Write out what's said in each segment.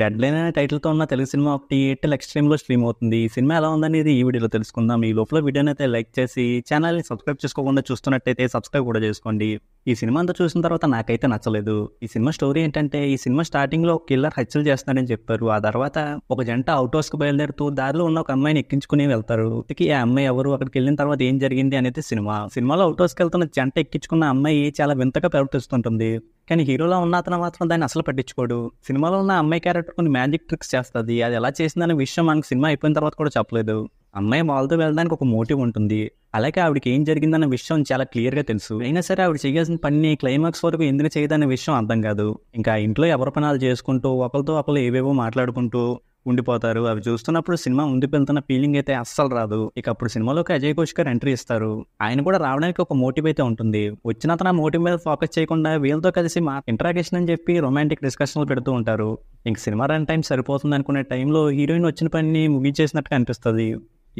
dead line అనే టైటిల్తో ఉన్న తెలుగు సినిమా ఒకటి ఎయిర్టెల్ ఎక్స్ట్రీమ్లో స్ట్రీమ్ అవుతుంది ఈ సినిమా ఎలా ఉందనేది ఈ వీడియోలో తెలుసుకుందాం ఈ లోపల వీడియోని అయితే లైక్ చేసి ఛానల్ని సబ్స్క్రైబ్ చేసుకోకుండా చూస్తున్నట్టయితే సబ్స్క్రైబ్ కూడా చేసుకోండి ఈ సినిమా అంతా చూసిన తర్వాత నాకైతే నచ్చలేదు ఈ సినిమా స్టోరీ ఏంటంటే ఈ సినిమా స్టార్టింగ్లో కిల్లర్ హత్యలు చేస్తున్నాడని చెప్పారు ఆ తర్వాత ఒక జంట అవుట్హౌస్కి బయలుదేరుతూ దారిలో ఉన్న ఒక అమ్మాయిని ఎక్కించుకుని వెళ్తారు ఈ ఆ అమ్మాయి ఎవరు అక్కడికి వెళ్ళిన తర్వాత ఏం జరిగింది అనేది సినిమా సినిమాలో అవుట్హౌస్కి వెళ్తున్న జంట ఎక్కించుకున్న అమ్మాయి చాలా వింతగా ప్రవర్తిస్తుంటుంది కానీ హీరోలో ఉన్న అతను మాత్రం దాన్ని అసలు పట్టించుకోడు సినిమాలో ఉన్న అమ్మాయి క్యారెక్టర్ డైరెక్టర్ కొన్ని మ్యాజిక్ ట్రిక్స్ చేస్తుంది అది ఎలా చేసింది అనే విషయం మనకు సినిమా అయిపోయిన తర్వాత కూడా చెప్పలేదు అమ్మాయి వాళ్ళతో వెళ్ళడానికి ఒక మోటివ్ ఉంటుంది అలాగే ఆవిడకి ఏం జరిగిందన్న విషయం చాలా క్లియర్గా తెలుసు అయినా సరే ఆవిడ చేయాల్సిన పని క్లైమాక్స్ వరకు ఎందుకు చేయదనే విషయం అర్థం కాదు ఇంకా ఇంట్లో ఎవరి పనాలు చేసుకుంటూ ఒకరితో ఒకరు ఏవేవో మాట్లాడుకుంటూ ఉండిపోతారు అవి చూస్తున్నప్పుడు సినిమా ముందుకు వెళ్తున్న ఫీలింగ్ అయితే అస్సలు రాదు ఇక అప్పుడు సినిమాలోకి అజయ్ ఘోష్ గారు ఎంట్రీ ఇస్తారు ఆయన కూడా రావడానికి ఒక మోటివ్ అయితే ఉంటుంది వచ్చిన తన మోటివ్ మీద ఫోకస్ చేయకుండా వీళ్ళతో కలిసి మా ఇంట్రాగేషన్ అని చెప్పి రొమాంటిక్ డిస్కషన్లు పెడుతూ ఉంటారు ఇంక సినిమా రన్ టైం సరిపోతుంది అనుకునే టైంలో హీరోయిన్ వచ్చిన పనిని ముగించేసినట్టుగా అనిపిస్తుంది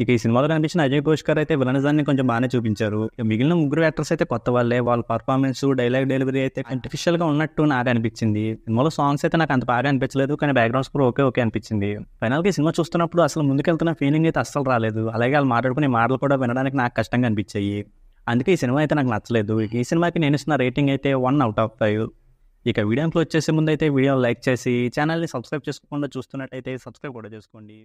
ఇక ఈ సినిమాలో కనిపించిన అజయ్ గారు అయితే విలనజాన్ని కొంచెం బాగానే చూపించారు మిగిలిన ముగ్గురు యాక్టర్స్ అయితే కొత్త వాళ్ళే వాళ్ళ పర్ఫార్మెన్స్ డైలాగ్ డెలివరీ అయితే ఆర్టిఫిషియల్ గా ఉన్నట్టు నాకు అనిపించింది సినిమాలో సాంగ్స్ అయితే నాకు అంత బాగా అనిపించలేదు కానీ బ్యాక్గ్రౌండ్స్ కూడా ఓకే ఓకే అనిపించింది ఫైనల్ గా సినిమా చూస్తున్నప్పుడు అసలు ముందుకెళ్తున్న ఫీలింగ్ అయితే అస్సలు రాలేదు అలాగే వాళ్ళు మాట్లాడుకునే మాటలు కూడా వినడానికి నాకు కష్టంగా అనిపించాయి అందుకే ఈ సినిమా అయితే నాకు నచ్చలేదు ఈ సినిమాకి నేను ఇస్తున్న రేటింగ్ అయితే వన్ అవుట్ ఆఫ్ ఫైవ్ ఇక వీడియోకి వచ్చేసే ముందు అయితే వీడియో లైక్ చేసి ఛానల్ని సబ్స్క్రైబ్ చేసుకోకుండా చూస్తున్నట్టయితే సబ్స్క్రైబ్ కూడా చేసుకోండి